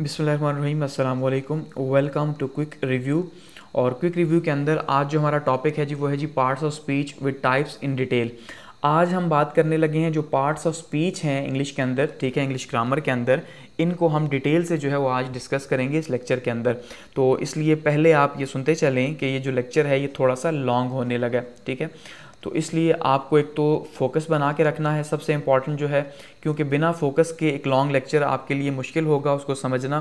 बिसमीम अल्लाम welcome to quick review और क्विक रिव्यू के अंदर आज जो हमारा टॉपिक है जी वो है जी parts of speech with types in detail आज हम बात करने लगे हैं जो पार्ट्स ऑफ स्पीच हैं इंग्लिश के अंदर ठीक है इंग्लिश ग्रामर के अंदर इनको हम डिटेल से जो है वो आज डिस्कस करेंगे इस लेक्चर के अंदर तो इसलिए पहले आप ये सुनते चलें कि ये जो लेक्चर है ये थोड़ा सा लॉन्ग होने लगा ठीक है तो इसलिए आपको एक तो फोकस बना के रखना है सबसे इम्पॉर्टेंट जो है क्योंकि बिना फोकस के एक लॉन्ग लेक्चर आपके लिए मुश्किल होगा उसको समझना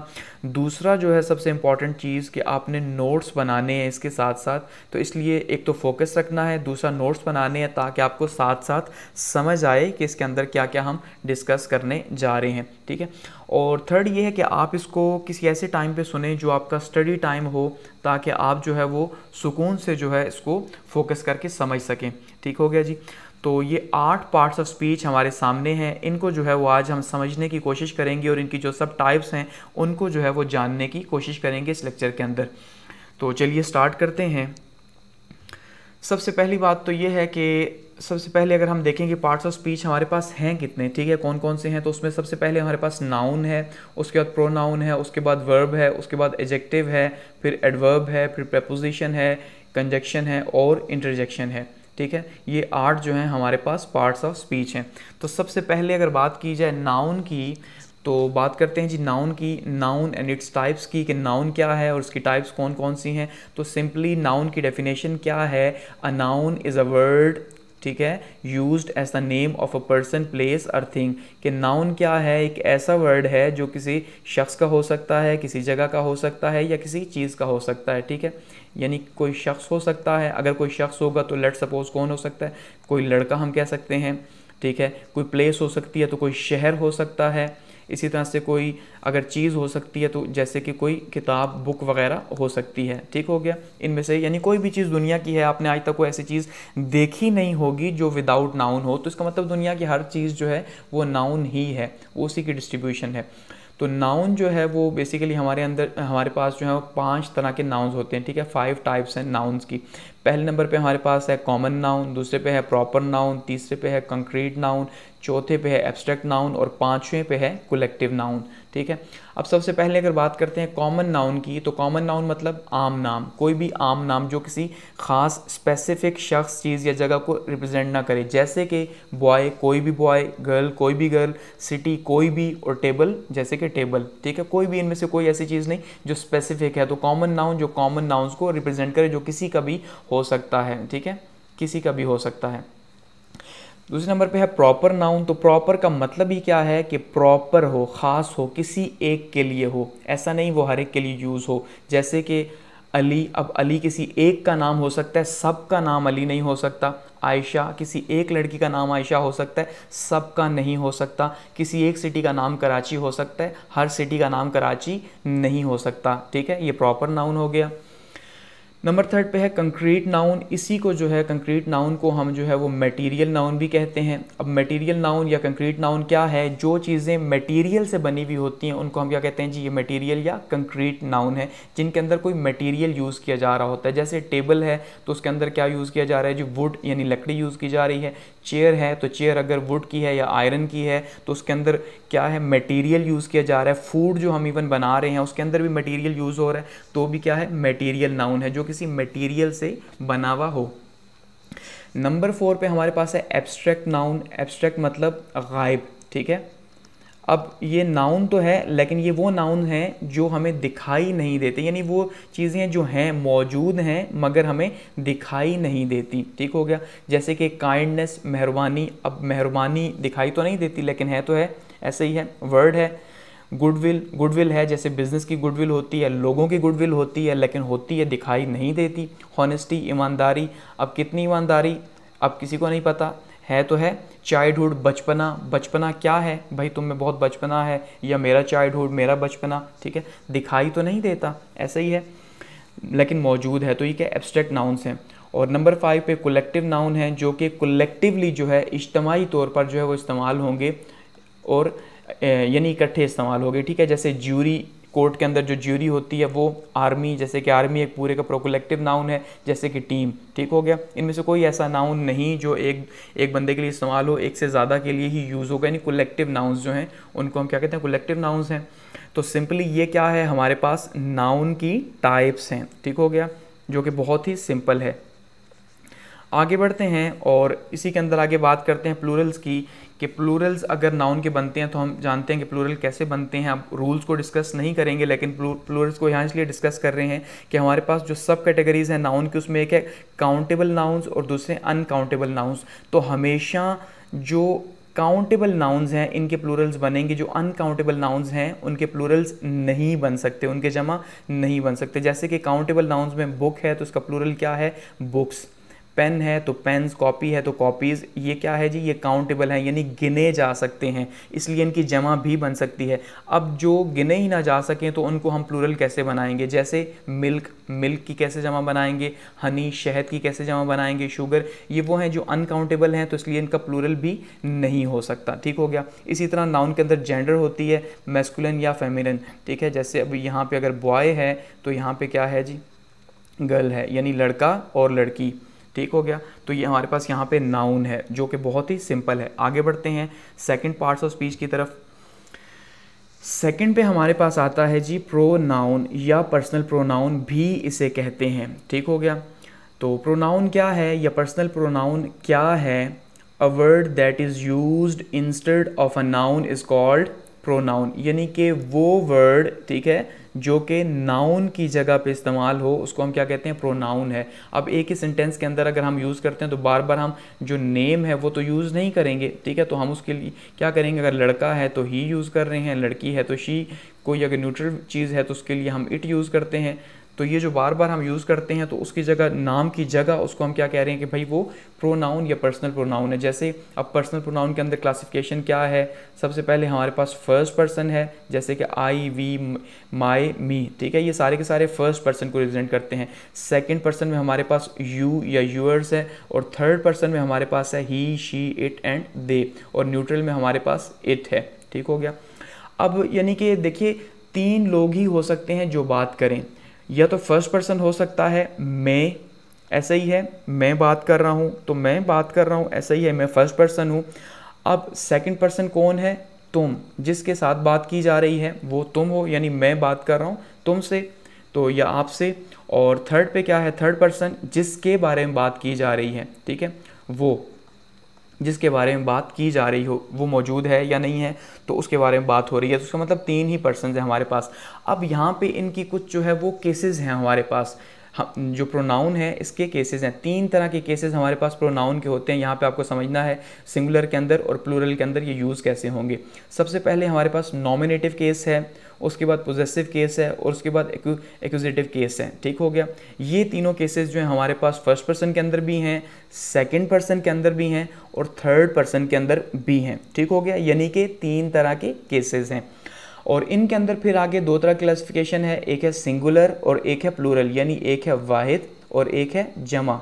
दूसरा जो है सबसे इम्पॉर्टेंट चीज़ कि आपने नोट्स बनाने हैं इसके साथ साथ तो इसलिए एक तो फोकस रखना है दूसरा नोट्स बनाने हैं ताकि आपको साथ साथ समझ आए कि इसके अंदर क्या क्या हम डिस्कस करने जा रहे हैं ठीक है और थर्ड ये है कि आप इसको किसी ऐसे टाइम पे सुने जो आपका स्टडी टाइम हो ताकि आप जो है वो सुकून से जो है इसको फोकस करके समझ सकें ठीक हो गया जी तो ये आठ पार्ट्स ऑफ स्पीच हमारे सामने हैं इनको जो है वो आज हम समझने की कोशिश करेंगे और इनकी जो सब टाइप्स हैं उनको जो है वो जानने की कोशिश करेंगे इस लेक्चर के अंदर तो चलिए स्टार्ट करते हैं सबसे पहली बात तो ये है कि सबसे पहले अगर हम देखें कि पार्ट्स ऑफ स्पीच हमारे पास हैं कितने ठीक है कौन कौन से हैं तो उसमें सबसे पहले हमारे पास नाउन है उसके बाद प्रोनाउन है उसके बाद वर्ब है उसके बाद एजेक्टिव है फिर एडवर्ब है फिर प्रपोजिशन है कंजक्शन है और इंटरजेक्शन है ठीक है ये आठ जो हैं हमारे पास पार्ट्स ऑफ स्पीच हैं तो सबसे पहले अगर बात की जाए नाउन की तो बात करते हैं जी नाउन की नाउन एंड इट्स टाइप्स की कि नाउन क्या है और उसकी टाइप्स कौन कौन सी हैं तो सिंपली नाउन की डेफिनेशन क्या है a noun is a word ठीक है use as the name of a person place और थिंग कि नाउन क्या है एक ऐसा वर्ड है जो किसी शख्स का हो सकता है किसी जगह का हो सकता है या किसी चीज़ का हो सकता है ठीक है यानी कोई शख्स हो सकता है अगर कोई शख्स होगा तो लेट सपोज कौन हो सकता है कोई लड़का हम कह सकते हैं ठीक है कोई प्लेस हो सकती है तो कोई शहर हो सकता है इसी तरह से कोई अगर चीज़ हो सकती है तो जैसे कि कोई किताब बुक वगैरह हो सकती है ठीक हो गया इनमें से यानी कोई भी चीज़ दुनिया की है आपने आज तक कोई ऐसी चीज़ देखी नहीं होगी जो विदाउट नाउन हो तो इसका मतलब दुनिया की हर चीज़ जो है वो नाउन ही है वो उसी की डिस्ट्रीब्यूशन है तो नाउन जो है वो बेसिकली हमारे अंदर हमारे पास जो है वो पांच तरह के नाउन्स होते हैं ठीक है फाइव टाइप्स हैं नाउन्स की पहले नंबर पे हमारे पास है कॉमन नाउन दूसरे पे है प्रॉपर नाउन तीसरे पे है कंक्रीट नाउन चौथे पे है एब्स्ट्रैक्ट नाउन और पांचवें पे है कलेक्टिव नाउन ठीक है अब सबसे पहले अगर बात करते हैं कॉमन नाउन की तो कॉमन नाउन मतलब आम नाम कोई भी आम नाम जो किसी खास स्पेसिफिक शख्स चीज़ या जगह को रिप्रेजेंट ना करे जैसे कि बॉय कोई भी बॉय गर्ल कोई भी गर्ल सिटी कोई भी और टेबल जैसे कि टेबल ठीक है कोई भी इनमें से कोई ऐसी चीज़ नहीं जो स्पेसिफिक है तो कॉमन नाउन जो कॉमन नाउन्स को रिप्रेजेंट करे जो किसी का भी हो सकता है ठीक है किसी का भी हो सकता है दूसरे नंबर पे है प्रॉपर नाउन तो प्रॉपर का मतलब ही क्या है कि प्रॉपर हो ख़ास हो किसी एक के लिए हो ऐसा नहीं वो हर एक के लिए यूज़ हो जैसे कि अली अब अली किसी एक का नाम हो सकता है सब का नाम अली नहीं हो सकता आयशा किसी एक लड़की का नाम आयशा हो सकता है सब का नहीं हो सकता किसी एक सिटी का नाम कराची हो सकता है हर सिटी का नाम कराची नहीं हो सकता ठीक है ये प्रॉपर नाउन हो गया नंबर थर्ड पे है कंक्रीट नाउन इसी को जो है कंक्रीट नाउन को हम जो है वो मटेरियल नाउन भी कहते हैं अब मटेरियल नाउन या कंक्रीट नाउन क्या है जो चीज़ें मटेरियल से बनी हुई होती हैं उनको हम क्या कहते हैं जी ये मटेरियल या कंक्रीट नाउन है जिनके अंदर कोई मटेरियल यूज़ किया जा रहा होता है जैसे टेबल है तो उसके अंदर क्या यूज़ किया जा रहा है जी वुड यानी लकड़ी यूज़ की जा रही है चेयर है तो चेयर अगर वुड की है या आयरन की है तो उसके अंदर क्या है मटीरियल यूज़ किया जा रहा है फूड जो हम इवन बना रहे हैं उसके अंदर भी मटीरियल यूज़ हो रहा है तो भी क्या है मटीरियल नाउन है जो कि किसी मटेरियल से बना हुआ हो नंबर फोर पे हमारे पास है एब्स्ट्रैक्ट नाउन एब्स्ट्रैक्ट मतलब गायब ठीक है अब ये नाउन तो है लेकिन ये वो नाउन है जो हमें दिखाई नहीं देते यानी वो चीज़ें जो हैं मौजूद हैं मगर हमें दिखाई नहीं देती ठीक हो गया जैसे कि काइंडनेस मेहरबानी अब मेहरबानी दिखाई तो नहीं देती लेकिन है तो है ऐसे ही है वर्ड है गुडविल गुडविल है जैसे बिजनेस की गुडविल होती है लोगों की गुडविल होती है लेकिन होती है दिखाई नहीं देती हॉनेस्टी ईमानदारी अब कितनी ईमानदारी अब किसी को नहीं पता है तो है चाइल्डहुड बचपना बचपना क्या है भाई तुम में बहुत बचपना है या मेरा चाइल्डहुड मेरा बचपना ठीक है दिखाई तो नहीं देता ऐसा ही है लेकिन मौजूद है तो ये क्या एब्स्ट्रैक्ट नाउंस हैं और नंबर फाइव पे कोलेक्टिव नाउन है जो कि कोलेक्टिवली जो है इज्तमाही तौर पर जो है वो इस्तेमाल होंगे और यानी इकट्ठे इस्तेमाल हो गए ठीक है जैसे ज्यूरी कोर्ट के अंदर जो ज्यूरी होती है वो आर्मी जैसे कि आर्मी एक पूरे का प्रोकोलेक्टिव नाउन है जैसे कि टीम ठीक हो गया इनमें से कोई ऐसा नाउन नहीं जो एक एक बंदे के लिए इस्तेमाल हो एक से ज़्यादा के लिए ही यूज़ होगा यानी कोलेक्टिव नाउन्स जो हैं उनको हम क्या कहते हैं कोलेक्टिव नाउन्स हैं तो सिंपली ये क्या है हमारे पास नाउन की टाइप्स हैं ठीक हो गया जो कि बहुत ही सिंपल है आगे बढ़ते हैं और इसी के अंदर आगे बात करते हैं प्लूरल्स की कि प्लूरल्स अगर नाउन के बनते हैं तो हम जानते हैं कि प्लूरल कैसे बनते हैं आप रूल्स को डिस्कस नहीं करेंगे लेकिन प्लूरल्स को यहाँ इसलिए डिस्कस कर रहे हैं कि हमारे पास जो सब कैटेगरीज हैं नाउन की उसमें एक है काउंटेबल नाउन्स और दूसरे अनकाउंटेबल नाउन्स तो हमेशा जो काउंटेबल नाउन्स हैं इनके प्लूरल्स बनेंगे जो अनकाउंटेबल नाउन्स हैं उनके प्लूरल्स नहीं बन सकते उनके जमा नहीं बन सकते जैसे कि काउंटेबल नाउन्स में बुक है तो उसका प्लूरल क्या है बुक्स पेन है तो पेन्स कॉपी है तो कॉपीज़ ये क्या है जी ये काउंटेबल है यानी गिने जा सकते हैं इसलिए इनकी जमा भी बन सकती है अब जो गिने ही ना जा सकें तो उनको हम प्लूरल कैसे बनाएंगे जैसे मिल्क मिल्क की कैसे जमा बनाएंगे हनी शहद की कैसे जमा बनाएंगे शुगर ये वो हैं जो अनकाउंटेबल हैं तो इसलिए इनका प्लूरल भी नहीं हो सकता ठीक हो गया इसी तरह नाउन के अंदर जेंडर होती है मेस्कुलन या फेमिलन ठीक है जैसे अब यहाँ पर अगर बॉय है तो यहाँ पर क्या है जी गर्ल है यानी लड़का और लड़की ठीक हो गया तो ये हमारे पास यहाँ पे नाउन है जो कि बहुत ही सिंपल है आगे बढ़ते हैं सेकंड पार्ट्स ऑफ स्पीच की तरफ सेकंड पे हमारे पास आता है जी प्रो नाउन या पर्सनल प्रोनाउन भी इसे कहते हैं ठीक हो गया तो प्रोनाउन क्या है या पर्सनल प्रोनाउन क्या है a word that is use instead of a noun is called pronoun यानी कि वो वर्ड ठीक है जो कि नाउन की जगह पे इस्तेमाल हो उसको हम क्या कहते हैं प्रोनाउन है अब एक ही सेंटेंस के अंदर अगर हम यूज़ करते हैं तो बार बार हम जो नेम है वो तो यूज़ नहीं करेंगे ठीक है तो हम उसके लिए क्या करेंगे अगर लड़का है तो ही यूज़ कर रहे हैं लड़की है तो शी कोई अगर न्यूट्रल चीज़ है तो उसके लिए हम इट यूज़ करते हैं तो ये जो बार बार हम यूज़ करते हैं तो उसकी जगह नाम की जगह उसको हम क्या कह रहे हैं कि भाई वो प्रोनाउन या पर्सनल प्रोनाउन है जैसे अब पर्सनल प्रोनाउन के अंदर क्लासिफिकेशन क्या है सबसे पहले हमारे पास फर्स्ट पर्सन है जैसे कि आई वी माई मी ठीक है ये सारे के सारे फर्स्ट पर्सन को रिप्रेजेंट करते हैं सेकेंड पर्सन में हमारे पास यू या यूअर्स है और थर्ड पर्सन में हमारे पास है he she it and they और न्यूट्रल में हमारे पास इट है ठीक हो गया अब यानी कि देखिए तीन लोग ही हो सकते हैं जो बात करें या तो फर्स्ट पर्सन हो सकता है मैं ऐसा ही है मैं बात कर रहा हूँ तो मैं बात कर रहा हूँ ऐसा ही है मैं फर्स्ट पर्सन हूँ अब सेकंड पर्सन कौन है तुम जिसके साथ बात की जा रही है वो तुम हो यानी मैं बात कर रहा हूँ तुम से तो या आपसे और थर्ड पे क्या है थर्ड पर्सन जिसके बारे में बात की जा रही है ठीक है वो जिसके बारे में बात की जा रही हो वो मौजूद है या नहीं है तो उसके बारे में बात हो रही है तो उसका मतलब तीन ही पर्सन हैं हमारे पास अब यहाँ पे इनकी कुछ जो है वो केसेस हैं हमारे पास हम जो प्रोनाउन है इसके केसेस हैं तीन तरह के केसेस हमारे पास प्रोनाउन के होते हैं यहाँ पे आपको समझना है सिंगुलर के अंदर और प्लूरल के अंदर ये यूज़ कैसे होंगे सबसे पहले हमारे पास नॉमिनेटिव केस है उसके बाद पोजेसिव केस है और उसके बाद एक्यूजेटिव केस है ठीक हो गया ये तीनों केसेस जो हैं हमारे पास फर्स्ट पर्सन के अंदर भी हैं सेकेंड पर्सन के अंदर भी हैं और थर्ड पर्सन के अंदर भी हैं ठीक हो गया यानी कि तीन तरह के केसेज हैं और इनके अंदर फिर आगे दो तरह क्लासिफिकेशन है एक है सिंगुलर और एक है प्लूरल यानी एक है वाहिद और एक है जमा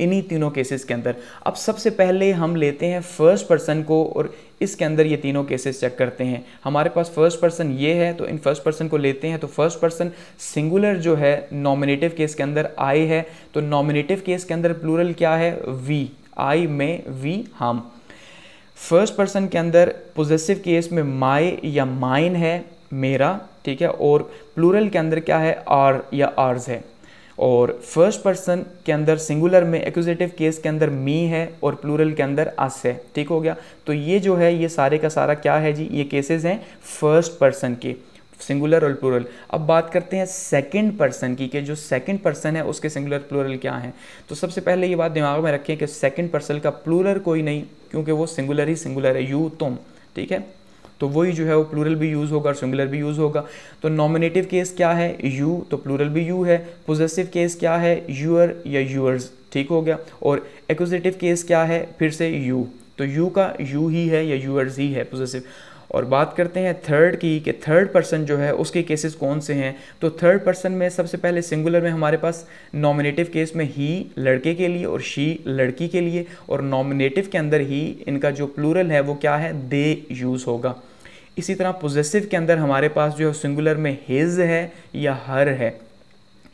इन्हीं तीनों केसेस के अंदर अब सबसे पहले हम लेते हैं फर्स्ट पर्सन को और इसके अंदर ये तीनों केसेस चेक करते हैं हमारे पास फर्स्ट पर्सन ये है तो इन फर्स्ट पर्सन को लेते हैं तो फर्स्ट पर्सन सिंगुलर जो है नॉमिनेटिव केस के अंदर आई है तो नॉमिनेटिव केस के अंदर प्लूरल क्या है वी आई में वी हम फर्स्ट पर्सन के अंदर पोजेसिव केस में माई या माइन है मेरा ठीक है और प्लूरल के अंदर क्या है आर या आर्स है और फर्स्ट पर्सन के अंदर सिंगुलर में एक्यूजेटिव केस के अंदर मी है और प्लूरल के अंदर अस है ठीक हो गया तो ये जो है ये सारे का सारा क्या है जी ये केसेस हैं फर्स्ट पर्सन के सिंगुलर और प्लूरल अब बात करते हैं सेकंड पर्सन की कि जो सेकंड पर्सन है उसके सिंगुलर प्लूरल क्या हैं तो सबसे पहले ये बात दिमाग में रखें कि सेकंड पर्सन का प्लूरल कोई नहीं क्योंकि वो सिंगुलर ही सिंगुलर है यू तुम ठीक है तो वही जो है वो प्लूरल भी यूज़ होगा और सिंगुलर भी यूज़ होगा तो नॉमिनेटिव केस क्या है यू तो प्लूरल भी यू है पोजेसिव केस क्या है यूअर या यूअर्स ठीक हो गया और एक्विजिटिव केस क्या है फिर से यू तो यू का यू ही है या यूअर्स ही है पोजेसिव और बात करते हैं थर्ड की कि थर्ड पर्सन जो है उसके केसेस कौन से हैं तो थर्ड पर्सन में सबसे पहले सिंगुलर में हमारे पास नॉमिनेटिव केस में ही लड़के के लिए और शी लड़की के लिए और नॉमिनेटिव के अंदर ही इनका जो प्लूरल है वो क्या है दे यूज़ होगा इसी तरह पोजेसिव के अंदर हमारे पास जो है सिंगुलर में हिज है या हर है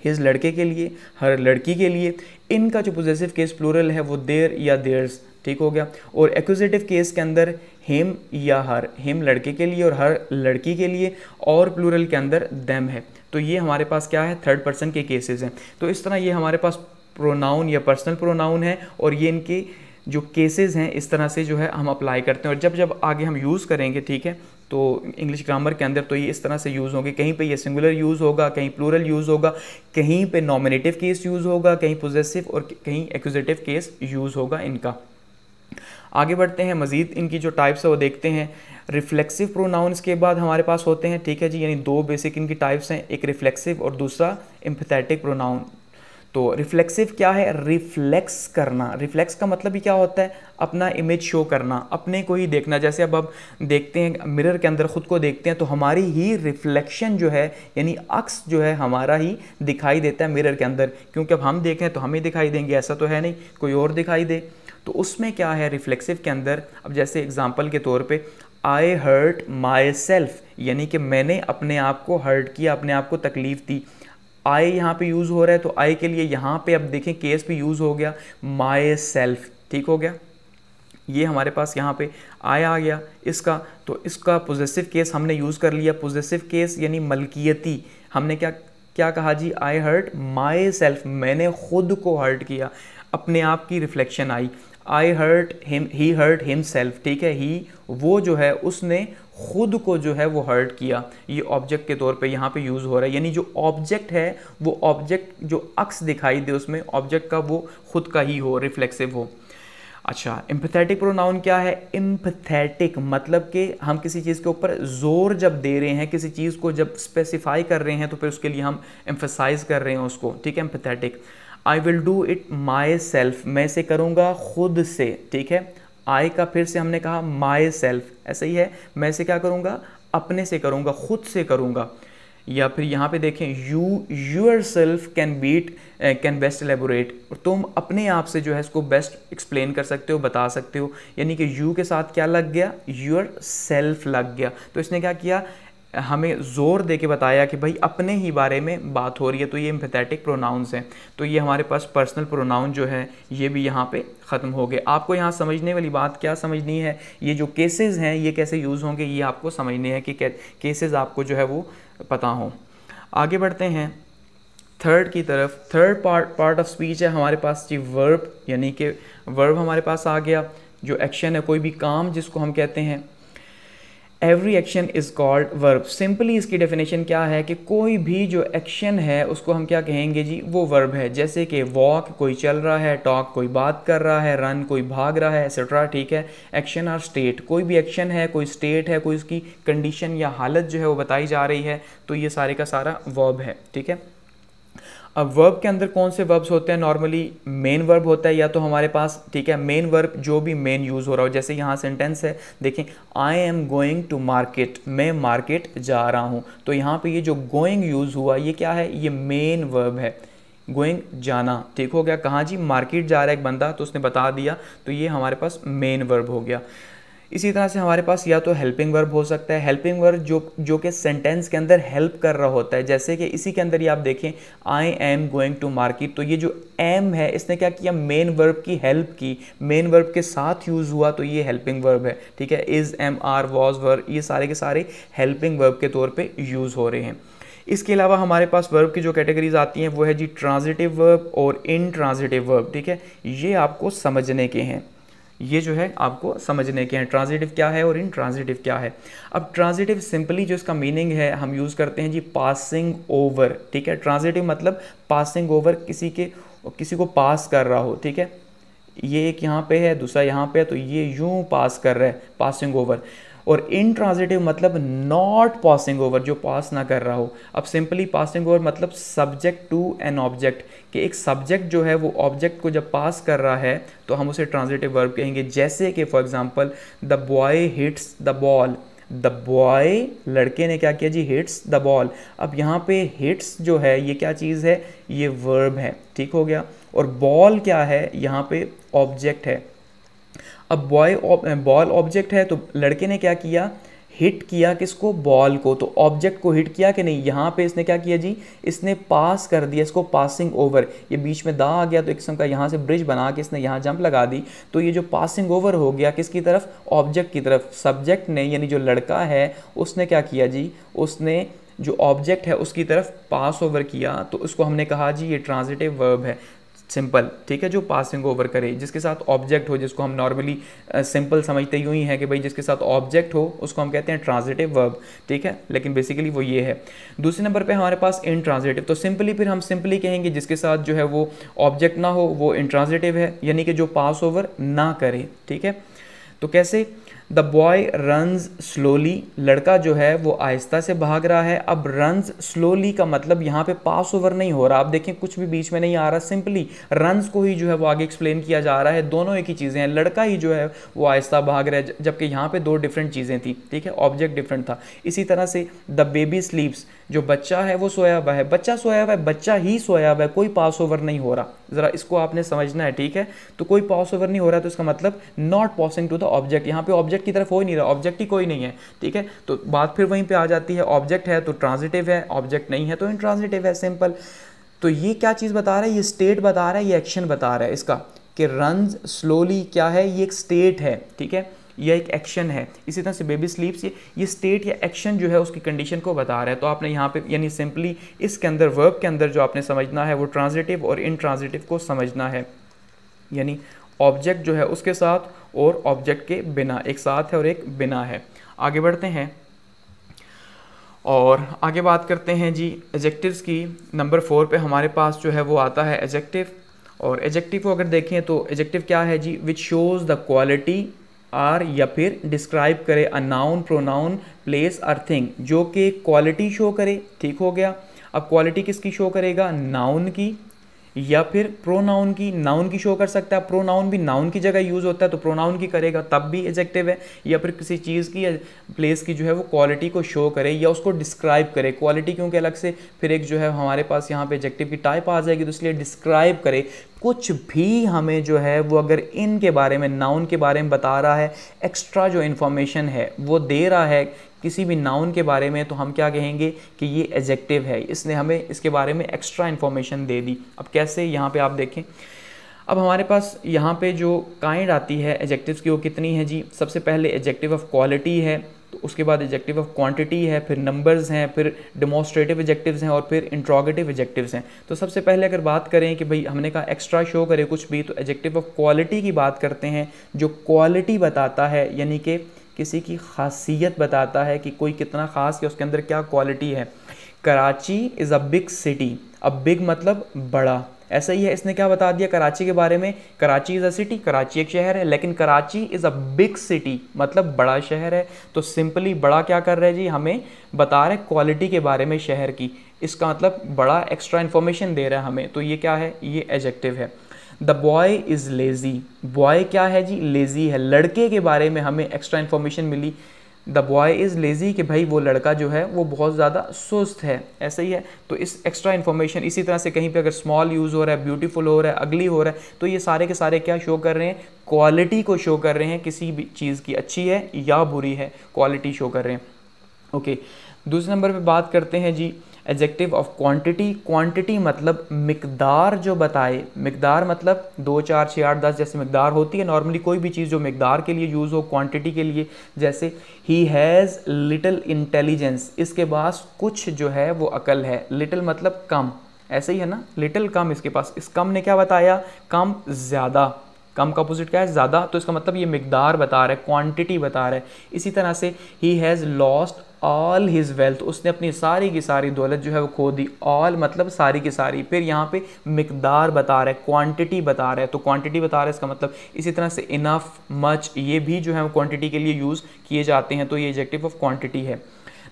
हिज लड़के के लिए हर लड़की के लिए इनका जो पोजेसिव केस प्लूरल है वो देर या देयर्स ठीक हो गया और एक्विजिटिव केस के अंदर हेम या हर हेम लड़के के लिए और हर लड़की के लिए और प्लूरल के अंदर दैम है तो ये हमारे पास क्या है थर्ड पर्सन के केसेस हैं तो इस तरह ये हमारे पास प्रोनाउन या पर्सनल प्रोनाउन है और ये इनके जो केसेस हैं इस तरह से जो है हम अप्लाई करते हैं और जब जब आगे हम यूज़ करेंगे ठीक है तो इंग्लिश ग्रामर के अंदर तो ये इस तरह से यूज़ होंगे कहीं पे ये सिंगुलर यूज़ होगा कहीं प्लूरल यूज़ होगा कहीं पे नॉमिनेटिव केस यूज़ होगा कहीं पोजेसिव और कहीं एक्जेटिव केस यूज़ होगा इनका आगे बढ़ते हैं मज़ीद इनकी जो टाइप्स है वो देखते हैं रिफ्लेक्सिव प्रोनाउंस के बाद हमारे पास होते हैं ठीक है जी यानी दो बेसिक इनकी टाइप्स हैं एक रिफ्लेक्सिव और दूसरा इम्पथेटिक प्रोनाउन तो रिफ्लेक्सिव क्या है रिफ्लेक्स करना रिफ्लेक्स का मतलब ही क्या होता है अपना इमेज शो करना अपने को ही देखना जैसे अब आप देखते हैं मिरर के अंदर ख़ुद को देखते हैं तो हमारी ही रिफ्लेक्शन जो है यानी अक्स जो है हमारा ही दिखाई देता है मिरर के अंदर क्योंकि अब हम देखें तो हम तो हमें दिखाई देंगे ऐसा तो है नहीं कोई और दिखाई दे तो उसमें क्या है रिफ्लेक्सिव के अंदर अब जैसे एग्ज़ाम्पल के तौर पर आई हर्ट माई सेल्फ़ यानी कि मैंने अपने आप को हर्ट किया अपने आप को तकलीफ़ दी आई यहाँ पे यूज़ हो रहा है तो आई के लिए यहाँ पे अब देखें के एस पी यूज़ हो गया माई सेल्फ ठीक हो गया ये हमारे पास यहाँ पे आई आ गया इसका तो इसका पोजेसिव केस हमने यूज़ कर लिया पोजेसिव केस यानी मलकियती हमने क्या क्या कहा जी आई हर्ट माई सेल्फ मैंने खुद को हर्ट किया अपने आप की reflection I I hurt him he hurt himself ठीक है ही वो जो है उसने खुद को जो है वो हर्ट किया ये ऑब्जेक्ट के तौर पे यहाँ पे यूज़ हो रहा है यानी जो ऑब्जेक्ट है वो ऑब्जेक्ट जो अक्स दिखाई दे उसमें ऑब्जेक्ट का वो खुद का ही हो रिफ्लेक्सिव हो अच्छा एम्पथेटिक प्रोनाउन क्या है एम्पथेटिक मतलब कि हम किसी चीज़ के ऊपर जोर जब दे रहे हैं किसी चीज़ को जब स्पेसिफाई कर रहे हैं तो फिर उसके लिए हम एम्फेसाइज कर रहे हैं उसको ठीक है emphatic I will do it myself मैं से करूँगा खुद से ठीक है आई का फिर से हमने कहा माई सेल्फ ऐसे ही है मैं से क्या करूँगा अपने से करूँगा खुद से करूँगा या फिर यहाँ पे देखें you yourself can beat can best elaborate और तुम अपने आप से जो है इसको बेस्ट एक्सप्लेन कर सकते हो बता सकते हो यानी कि यू के साथ क्या लग गया यूर सेल्फ लग गया तो इसने क्या किया हमें ज़ोर दे के बताया कि भाई अपने ही बारे में बात हो रही है तो ये इम्पथेटिक प्रोनाउंस हैं तो ये हमारे पास पर्सनल प्रोनाउन जो है ये भी यहाँ पे ख़त्म हो गए आपको यहाँ समझने वाली बात क्या समझनी है ये जो केसेस हैं ये कैसे यूज़ होंगे ये आपको समझने हैं कि केसेस आपको जो है वो पता हों आगे बढ़ते हैं थर्ड की तरफ third part part of speech है हमारे पास जी वर्ब यानी कि वर्ब हमारे पास आ गया जो एक्शन है कोई भी काम जिसको हम कहते हैं every action is called verb simply इसकी डेफिनेशन क्या है कि कोई भी जो एक्शन है उसको हम क्या कहेंगे जी वो वर्ब है जैसे कि वॉक कोई चल रहा है टॉक कोई बात कर रहा है रन कोई भाग रहा है एक्सेट्रा ठीक है एक्शन आर स्टेट कोई भी एक्शन है कोई स्टेट है कोई उसकी कंडीशन या हालत जो है वो बताई जा रही है तो ये सारे का सारा वर्ब है ठीक है अब वर्ब के अंदर कौन से वर्ब्स होते हैं नॉर्मली मेन वर्ब होता है या तो हमारे पास ठीक है मेन वर्ब जो भी मेन यूज़ हो रहा हो जैसे यहाँ सेंटेंस है देखें I am going to market मैं मार्केट जा रहा हूँ तो यहाँ पे ये जो गोइंग यूज़ हुआ ये क्या है ये मेन वर्ब है गोइंग जाना ठीक हो गया कहाँ जी मार्केट जा रहा है एक बंदा तो उसने बता दिया तो ये हमारे पास मेन वर्ब हो गया इसी तरह से हमारे पास या तो हेल्पिंग वर्ब हो सकता है हेल्पिंग वर्ब जो जो कि सेंटेंस के अंदर हेल्प कर रहा होता है जैसे कि इसी के अंदर ही आप देखें I am going to market तो ये जो एम है इसने क्या किया मेन वर्ब की हेल्प की मेन वर्ब के साथ यूज़ हुआ तो ये हेल्पिंग वर्ब है ठीक है is am are was verb ये सारे के सारे हेल्पिंग वर्ब के तौर पर यूज़ हो रहे हैं इसके अलावा हमारे पास वर्ब की जो कैटेगरीज आती हैं वो है जी ट्रांजिटिव वर्ब और इन ट्रांजिटिव वर्ब ठीक है ये आपको समझने के हैं ये जो है आपको समझने के हैं ट्रांजिटिव क्या है और इन ट्रांजिटिव क्या है अब ट्रांजिटिव सिंपली जो इसका मीनिंग है हम यूज़ करते हैं जी पासिंग ओवर ठीक है ट्रांजिटिव मतलब पासिंग ओवर किसी के किसी को पास कर रहा हो ठीक है ये एक यहाँ पे है दूसरा यहाँ पे है तो ये यूँ पास कर रहा है पासिंग ओवर और इनट्रांजिटिव मतलब नॉट पासिंग ओवर जो पास ना कर रहा हो अब सिंपली पासिंग ओवर मतलब सब्जेक्ट टू एन ऑब्जेक्ट कि एक सब्जेक्ट जो है वो ऑब्जेक्ट को जब पास कर रहा है तो हम उसे ट्रांजिटिव वर्ब कहेंगे जैसे कि for example the boy hits the ball the boy लड़के ने क्या किया जी हिट्स द बॉल अब यहाँ पे हिट्स जो है ये क्या चीज़ है ये वर्ब है ठीक हो गया और बॉल क्या है यहाँ पे ऑब्जेक्ट है अब बॉय बॉल ऑब्जेक्ट है तो लड़के ने क्या किया हिट किया किसको बॉल को तो ऑब्जेक्ट को हिट किया कि नहीं यहाँ पे इसने क्या किया जी इसने पास कर दिया इसको पासिंग ओवर ये बीच में दा आ गया तो एक किस्म का यहाँ से ब्रिज बना के इसने यहाँ जंप लगा दी तो ये जो पासिंग ओवर हो गया किसकी तरफ ऑब्जेक्ट की तरफ सब्जेक्ट ने यानी जो लड़का है उसने क्या किया जी उसने जो ऑब्जेक्ट है उसकी तरफ पास ओवर किया तो उसको हमने कहा जी ये ट्रांजिटिव वर्ब है सिंपल ठीक है जो पासिंग ओवर करे जिसके साथ ऑब्जेक्ट हो जिसको हम नॉर्मली सिंपल समझते यूँ ही हैं कि भाई जिसके साथ ऑब्जेक्ट हो उसको हम कहते हैं ट्रांजिटिव वर्ब ठीक है लेकिन बेसिकली वो ये है दूसरे नंबर पर हमारे पास इंट्रांजिटिव तो सिंपली फिर हम सिंपली कहेंगे जिसके साथ जो है वो ऑब्जेक्ट ना हो वो इंट्रांजिटिव है यानी कि जो पास ओवर ना करे ठीक है तो कैसे द बॉय रनज स्लोली लड़का जो है वो आहिस्ता से भाग रहा है अब रनज स्लोली का मतलब यहाँ पे पास ओवर नहीं हो रहा आप देखें कुछ भी बीच में नहीं आ रहा सिंपली रनज को ही जो है वो आगे एक्सप्लेन किया जा रहा है दोनों एक ही चीज़ें हैं लड़का ही जो है वो आहिस्ता भाग रहा है जबकि यहाँ पे दो डिफरेंट चीज़ें थी ठीक है ऑब्जेक्ट डिफरेंट था इसी तरह से द बेबी स्लीप्स जो बच्चा है वो सोया हुआ है बच्चा सोया हुआ है बच्चा ही सोया हुआ है कोई पास ओवर नहीं हो रहा ज़रा इसको आपने समझना है ठीक है तो कोई पास ओवर नहीं हो रहा तो इसका मतलब not passing to the object यहाँ पे ऑब्जेक्ट की तरफ हो ही नहीं रहा ऑब्जेक्ट ही कोई नहीं है ठीक है तो बात फिर वहीं पर आ जाती है ऑब्जेक्ट है तो ट्रांजिटिव है ऑब्जेक्ट नहीं है तो इंट्रांजिटिव है सिंपल तो ये क्या चीज़ बता रहा है ये स्टेट बता रहा है ये एक्शन बता रहा है इसका कि रन स्लोली क्या है ये एक स्टेट है ठीक है यह एक एक्शन है इसी तरह से बेबी स्लीप्स ये ये स्टेट या एक्शन जो है उसकी कंडीशन को बता रहा है तो आपने यहाँ पे यानी सिंपली इसके अंदर वर्ब के अंदर जो आपने समझना है वो ट्रांजिटिव और इनट्रांजिटिव को समझना है यानी ऑब्जेक्ट जो है उसके साथ और ऑब्जेक्ट के बिना एक साथ है और एक बिना है आगे बढ़ते हैं और आगे बात करते हैं जी एजेक्टिव की नंबर फोर पे हमारे पास जो है वो आता है एजेक्टिव और एजेक्टिव को अगर देखें तो एजेक्टिव क्या है जी which shows the quality or या फिर डिस्क्राइब करे a noun pronoun place or thing जो कि क्वालिटी शो करे ठीक हो गया अब क्वालिटी किसकी शो करेगा नाउन की या फिर प्रोनाउन की नाउन की शो कर सकता है प्रोनाउन भी नाउन की जगह यूज़ होता है तो प्रोनाउन की करेगा तब भी एजेक्टिव है या फिर किसी चीज़ की प्लेस की जो है वो क्वालिटी को शो करे या उसको डिस्क्राइब करे क्वालिटी क्योंकि अलग से फिर एक जो है हमारे पास यहाँ पे एजेक्टिव की टाइप आ जाएगी तो इसलिए डिस्क्राइब करे कुछ भी हमें जो है वो अगर इन के बारे में नाउन के बारे में बता रहा है एक्स्ट्रा जो इन्फॉर्मेशन है वो दे रहा है किसी भी नाउन के बारे में तो हम क्या कहेंगे कि ये एजेक्टिव है इसने हमें इसके बारे में एक्स्ट्रा इन्फॉर्मेशन दे दी अब कैसे यहाँ पे आप देखें अब हमारे पास यहाँ पे जो काइंड आती है एजेक्टिव्स की वो कितनी है जी सबसे पहले एजेक्टिव ऑफ क्वालिटी है तो उसके बाद एजेक्टिव ऑफ क्वांटिटी है फिर नंबर्स हैं फिर डेमोस्ट्रेटिव एजेक्टिव्स हैं और फिर इंट्रोगेटिव एजेक्टिव्स हैं तो सबसे पहले अगर बात करें कि भाई हमने कहा एक्स्ट्रा शो करे कुछ भी तो एजेक्टिव ऑफ क्वालिटी की बात करते हैं जो क्वालिटी बताता है यानी कि किसी की खासियत बताता है कि कोई कितना ख़ास है उसके अंदर क्या क्वालिटी है Karachi is a big city a big मतलब बड़ा ऐसा ही है इसने क्या बता दिया कराची के बारे में Karachi is a city Karachi एक शहर है लेकिन Karachi is a big city मतलब बड़ा शहर है तो सिंपली बड़ा क्या कर रहे हैं जी हमें बता रहे क्वालिटी के बारे में शहर की इसका मतलब बड़ा एक्स्ट्रा इन्फॉर्मेशन दे रहा है हमें तो ये क्या है ये एजेक्टिव है the boy is lazy boy क्या है जी लेज़ी है लड़के के बारे में हमें एक्स्ट्रा इन्फॉर्मेशन मिली द बॉय इज़ लेज़ी कि भाई वो लड़का जो है वो बहुत ज़्यादा सुस्त है ऐसा ही है तो इस एक्स्ट्रा इन्फॉर्मेशन इसी तरह से कहीं पे अगर स्मॉल यूज़ हो रहा है ब्यूटीफुल हो रहा है अगली हो रहा है तो ये सारे के सारे क्या शो कर रहे हैं क्वालिटी को शो कर रहे हैं किसी भी चीज़ की अच्छी है या बुरी है क्वालिटी शो कर रहे हैं ओके okay. दूसरे नंबर पर बात करते हैं जी एडजेक्टिव ऑफ क्वांटिटी क्वांटिटी मतलब मकदार जो बताए मकदार मतलब दो चार छः आठ दस जैसे मकदार होती है नॉर्मली कोई भी चीज़ जो मकदार के लिए यूज़ हो क्वांटिटी के लिए जैसे ही हैज़ लिटल इंटेलिजेंस इसके पास कुछ जो है वो अकल है लिटल मतलब कम ऐसे ही है ना लिटिल कम इसके पास इस कम ने क्या बताया कम ज़्यादा कम का अपोजिट क्या है ज़्यादा तो इसका मतलब ये मकदार बता रहा है क्वांटिटी बता रहा है इसी तरह से he has lost all his wealth उसने अपनी सारी की सारी दौलत जो है वो खो दी ऑल मतलब सारी की सारी फिर यहाँ पे मकदार बता रहा है क्वांटिटी बता रहा है तो क्वांटिटी बता रहा है इसका मतलब इसी तरह से इनफ मच ये भी जो है क्वांटिटी के लिए यूज़ किए जाते हैं तो ये एजेक्टिव ऑफ क्वांटिटी है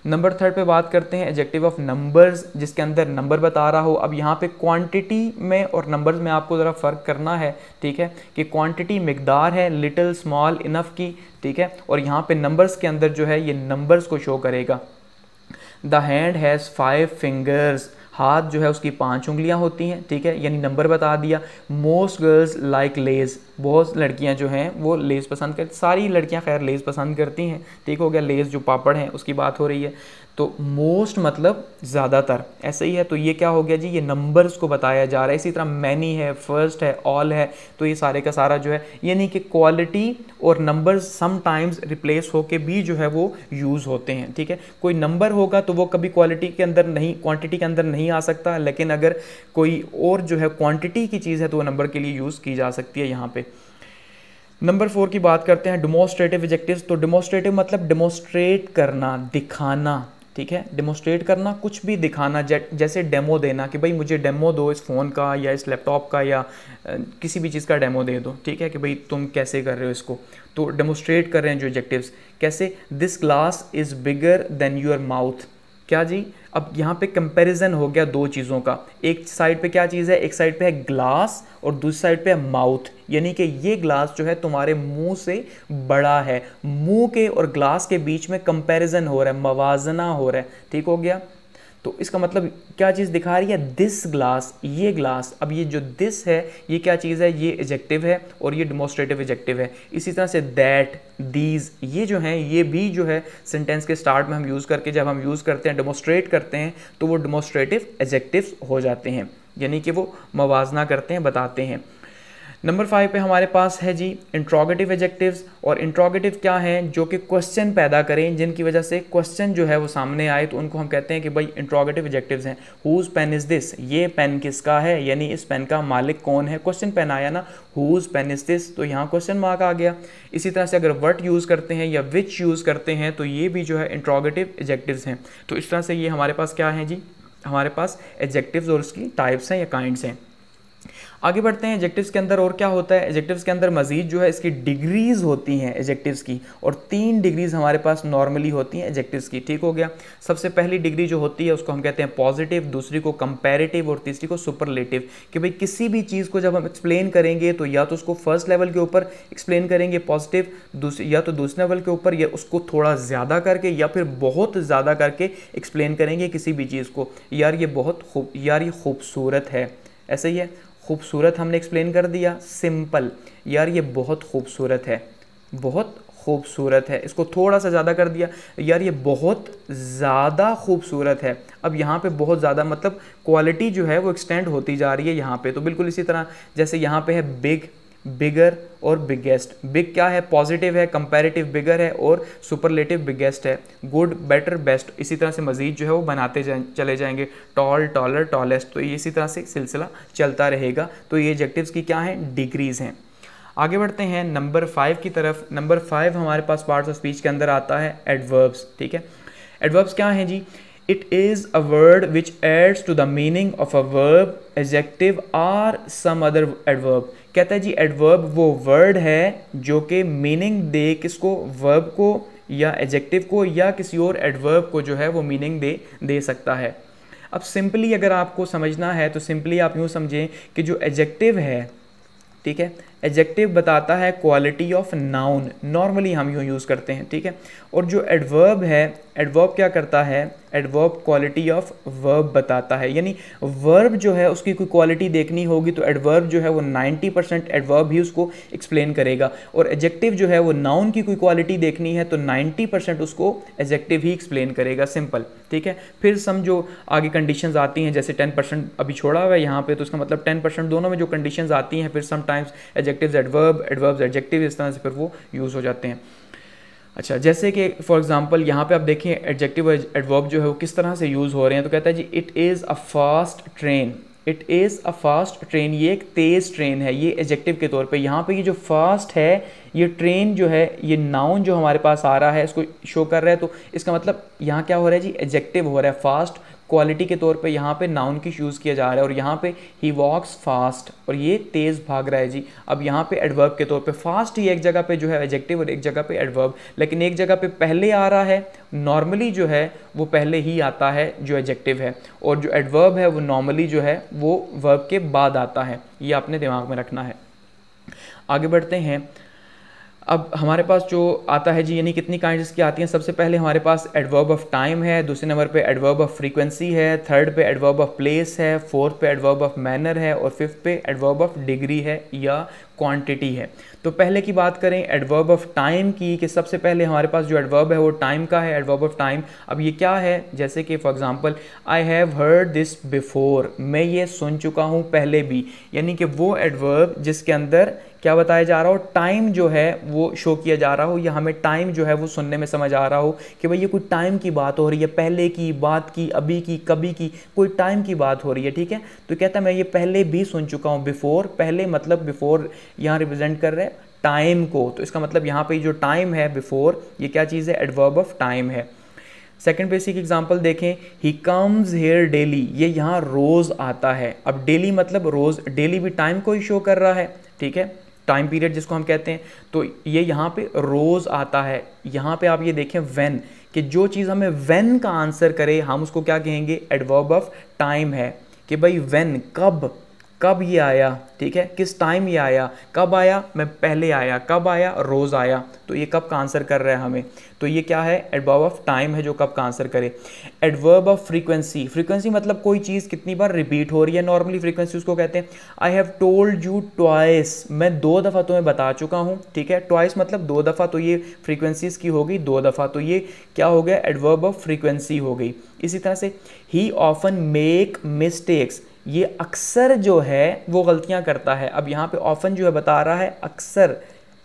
नंबर थर्ड पे बात करते हैं एजेक्टिव ऑफ नंबर्स जिसके अंदर नंबर बता रहा हो अब यहाँ पे क्वांटिटी में और नंबर्स में आपको ज़रा फ़र्क करना है ठीक है कि क्वांटिटी मकदार है लिटिल स्मॉल इनफ की ठीक है और यहाँ पे नंबर्स के अंदर जो है ये नंबर्स को शो करेगा the hand has five fingers हाथ जो है उसकी पांच उंगलियां होती हैं ठीक है यानी नंबर बता दिया मोस्ट गर्ल्स लाइक लेस बहुत लड़कियां जो हैं वो लेस पसंद करती सारी लड़कियां खैर लेस पसंद करती हैं ठीक हो गया लेस जो पापड़ हैं उसकी बात हो रही है तो मोस्ट मतलब ज़्यादातर ऐसे ही है तो ये क्या हो गया जी ये नंबर्स को बताया जा रहा है इसी तरह मैनी है फर्स्ट है ऑल है तो ये सारे का सारा जो है यानी कि क्वालिटी और नंबर समटाइम्स रिप्लेस होके भी जो है वो यूज़ होते हैं ठीक है कोई नंबर होगा तो वो कभी क्वालिटी के अंदर नहीं क्वान्टिटी के अंदर नहीं आ सकता लेकिन अगर कोई और जो है क्वान्टिटी की चीज़ है तो वो नंबर के लिए यूज़ की जा सकती है यहाँ पर नंबर फोर की बात करते हैं डिमोस्ट्रेटिव एजेक्टिव तो डेमोस्ट्रेटिव मतलब डेमोस्ट्रेट करना दिखाना ठीक है डेमोस्ट्रेट करना कुछ भी दिखाना जैसे डेमो देना कि भाई मुझे डेमो दो इस फ़ोन का या इस लैपटॉप का या किसी भी चीज़ का डेमो दे दो ठीक है कि भाई तुम कैसे कर रहे हो इसको तो डेमोस्ट्रेट कर रहे हैं जो एजेक्टिव्स कैसे this glass is bigger than your mouth क्या जी अब यहाँ पे कंपैरिजन हो गया दो चीज़ों का एक साइड पे क्या चीज़ है एक साइड पे है ग्लास और दूसरी साइड पे है माउथ यानी कि ये ग्लास जो है तुम्हारे मुंह से बड़ा है मुंह के और ग्लास के बीच में कंपैरिजन हो रहा है मवाजना हो रहा है ठीक हो गया तो इसका मतलब क्या चीज़ दिखा रही है दिस ग्लास ये ग्लास अब ये जो दिस है ये क्या चीज़ है ये एजेक्टिव है और ये डिमोस्ट्रेटिव एजेक्टिव है इसी तरह से दैट दीज ये जो हैं ये भी जो है सेंटेंस के स्टार्ट में हम यूज़ करके जब हम यूज़ करते हैं डेमोस्ट्रेट करते हैं तो वो डिमोस्ट्रेटिव एजेक्टिव हो जाते हैं यानी कि वो मवाजना करते हैं बताते हैं नंबर फाइव पे हमारे पास है जी इंट्रोगेटिव एजेक्टिव्स और इंट्रोगेटिव क्या हैं जो कि क्वेश्चन पैदा करें जिनकी वजह से क्वेश्चन जो है वो सामने आए तो उनको हम कहते हैं कि भाई इंट्रोगेटिव एजेक्टिव्स हैं हुज़ पेन इज़ दिस ये पेन किसका है यानी इस पेन का मालिक कौन है क्वेश्चन पेन आया ना हुज़ पेन इज़ दिस तो यहाँ क्वेश्चन मार्क आ गया इसी तरह से अगर वर्ट यूज़ करते हैं या विच यूज़ करते हैं तो ये भी जो है इंट्रोगेटिव एजेक्टिव्स हैं तो इस तरह से ये हमारे पास क्या है जी हमारे पास एजेक्टिव्स और उसकी टाइप्स हैं या काइंड्स हैं आगे बढ़ते हैं एजेक्टिव्स के अंदर और क्या होता है एजेक्टिव्स के अंदर मजीद जो है इसकी डिग्रीज होती हैं एजेक्टिव्स की और तीन डिग्रीज हमारे पास नॉर्मली होती हैं एजेक्टिव्स की ठीक हो गया सबसे पहली डिग्री जो होती है उसको हम कहते हैं पॉजिटिव दूसरी को कंपेरेटिव और तीसरी को सुपरलेटिव कि भाई किसी भी चीज़ को जब हम एक्सप्लेन करेंगे तो या तो उसको फर्स्ट लेवल के ऊपर एक्सप्लेन करेंगे पॉजिटिव या तो दूसरे लेवल के ऊपर या उसको थोड़ा ज़्यादा करके या फिर बहुत ज़्यादा करके एक्सप्लेन करेंगे किसी भी चीज़ को यार ये बहुत यार ये खूबसूरत है ऐसे ही है खूबसूरत हमने एक्सप्लेन कर दिया सिंपल यार ये बहुत खूबसूरत है बहुत खूबसूरत है इसको थोड़ा सा ज़्यादा कर दिया यार ये बहुत ज़्यादा खूबसूरत है अब यहाँ पे बहुत ज़्यादा मतलब क्वालिटी जो है वो एक्सटेंड होती जा रही है यहाँ पे तो बिल्कुल इसी तरह जैसे यहाँ पे है बिग बिगर और बिगेस्ट बिग क्या है पॉजिटिव है कंपेरेटिव बिगर है और सुपरलेटिव बिगेस्ट है गुड बेटर बेस्ट इसी तरह से मजीद जो है वो बनाते जाए चले जाएंगे टॉल टॉलर टॉलेस्ट तो ये इसी तरह से सिलसिला चलता रहेगा तो ये एडजेक्टिव्स की क्या हैं डिग्रीज़ हैं आगे बढ़ते हैं नंबर फाइव की तरफ नंबर फाइव हमारे पास पार्ट्स ऑफ स्पीच के अंदर आता है एडवर्ब्स ठीक है एडवर्ब्स क्या हैं जी it is a word which adds to the meaning of a verb adjective or some other adverb कहता है जी एडवर्ब वो वर्ड है जो कि मीनिंग दे किसको वर्ब को या एजेक्टिव को या किसी और एडवर्ब को जो है वो मीनिंग दे दे सकता है अब सिंपली अगर आपको समझना है तो सिंपली आप यूँ समझें कि जो एजेक्टिव है ठीक है एजेक्टिव बताता है क्वालिटी ऑफ नाउन नॉर्मली हम यूँ यूज़ करते हैं ठीक है और जो एडवर्ब है एडवर्ब क्या करता है एडवर्ब क्वालिटी ऑफ वर्ब बताता है यानी वर्ब जो है उसकी कोई क्वालिटी देखनी होगी तो एडवर्ब जो है वो 90 परसेंट एडवर्ब ही उसको एक्सप्लेन करेगा और एजेक्टिव जो है वो नाउन की कोई क्वालिटी देखनी है तो 90 परसेंट उसको एजेक्टिव ही एक्सप्लेन करेगा सिंपल ठीक है फिर सम जो आगे कंडीशंस आती हैं जैसे 10 परसेंट अभी छोड़ा हुआ है यहाँ पे तो उसका मतलब 10 परसेंट दोनों में जो कंडीशंस आती हैं फिर sometimes adjective adverb adverbs adjective इस तरह से फिर वो यूज़ हो जाते हैं अच्छा जैसे कि फॉर एग्जांपल यहाँ पे आप देखें एडजेक्टिव एडवर्ब जो है वो किस तरह से यूज़ हो रहे हैं तो कहता है जी it is a fast train it is a fast train ये एक तेज़ ट्रेन है ये एडजेक्टिव के तौर पे यहाँ पे ये जो फास्ट है ये ट्रेन जो है ये नाउन जो हमारे पास आ रहा है इसको शो कर रहा है तो इसका मतलब यहाँ क्या हो रहा है जी एडजेक्टिव हो रहा है फास्ट क्वालिटी के तौर पे यहाँ पे नाउन की यूज़ किया जा रहा है और यहाँ पे ही वॉक्स फास्ट और ये तेज़ भाग रहा है जी अब यहाँ पे एडवर्ब के तौर पे फास्ट ही एक जगह पे जो है एजेक्टिव और एक जगह पे एडवर्ब लेकिन एक जगह पे पहले आ रहा है नॉर्मली जो है वो पहले ही आता है जो एजेक्टिव है और जो एडवर्ब है वो नॉर्मली जो है वो वर्ब के बाद आता है ये आपने दिमाग में रखना है आगे बढ़ते हैं अब हमारे पास जो आता है जी यानी कितनी काइंड की आती हैं सबसे पहले हमारे पास एडवर्ब ऑफ टाइम है दूसरे नंबर पे एडवर्ब ऑफ फ्रीक्वेंसी है थर्ड पे एडवर्ब ऑफ प्लेस है फोर्थ पे एडवर्ब ऑफ मैनर है और फिफ्थ पे एडवर्ब ऑफ डिग्री है या क्वांटिटी है तो पहले की बात करें एडवर्ब ऑफ टाइम की कि सबसे पहले हमारे पास जो एडवर्ब है वो टाइम का है एडवर्ब ऑफ टाइम अब ये क्या है जैसे कि for example I have heard this before मैं ये सुन चुका हूँ पहले भी यानी कि वो एडवर्ब जिसके अंदर क्या बताया जा रहा हो टाइम जो है वो शो किया जा रहा हो या हमें टाइम जो है वो सुनने में समझ आ रहा हो कि भाई ये कोई टाइम की बात हो रही है पहले की बात की अभी की कभी की कोई टाइम की बात हो रही है ठीक है तो कहता है मैं ये पहले भी सुन चुका हूँ बिफोर पहले मतलब बिफोर यहाँ रिप्रेजेंट कर रहे हैं टाइम को तो इसका मतलब यहाँ पर जो टाइम है बिफोर ये क्या चीज़ है एडवर्ब ऑफ टाइम है सेकेंड बेसिक एग्जाम्पल देखें ही कम्स हेयर डेली ये यहाँ रोज़ आता है अब डेली मतलब रोज़ डेली भी टाइम को ही शो कर रहा है ठीक है टाइम पीरियड जिसको हम कहते हैं तो ये यहाँ पे रोज़ आता है यहाँ पे आप ये देखें वेन कि जो चीज़ हमें वेन का आंसर करे हम उसको क्या कहेंगे एडवर्ब ऑफ टाइम है कि भाई वेन कब कब ये आया ठीक है किस टाइम ये आया कब आया मैं पहले आया कब आया रोज़ आया तो ये कब का आंसर कर रहा है हमें तो ये क्या है एडवर्ब ऑफ टाइम है जो कब का आंसर करे एडवर्ब ऑफ फ्रीक्वेंसी फ्रीक्वेंसी मतलब कोई चीज़ कितनी बार रिपीट हो रही है नॉर्मली फ्रीक्वेंसी उसको कहते हैं I have told you twice मैं दो दफ़ा तुम्हें बता चुका हूँ ठीक है ट्वाइस मतलब दो दफ़ा तो ये फ्रीक्वेंसीज की हो गई दो दफ़ा तो ये क्या हो गया एडवर्ब ऑफ फ्रीक्वेंसी हो गई इसी तरह से ही ऑफन मेक मिस्टेक्स ये अक्सर जो है वो गलतियाँ करता है अब यहाँ पे ऑफन जो है बता रहा है अक्सर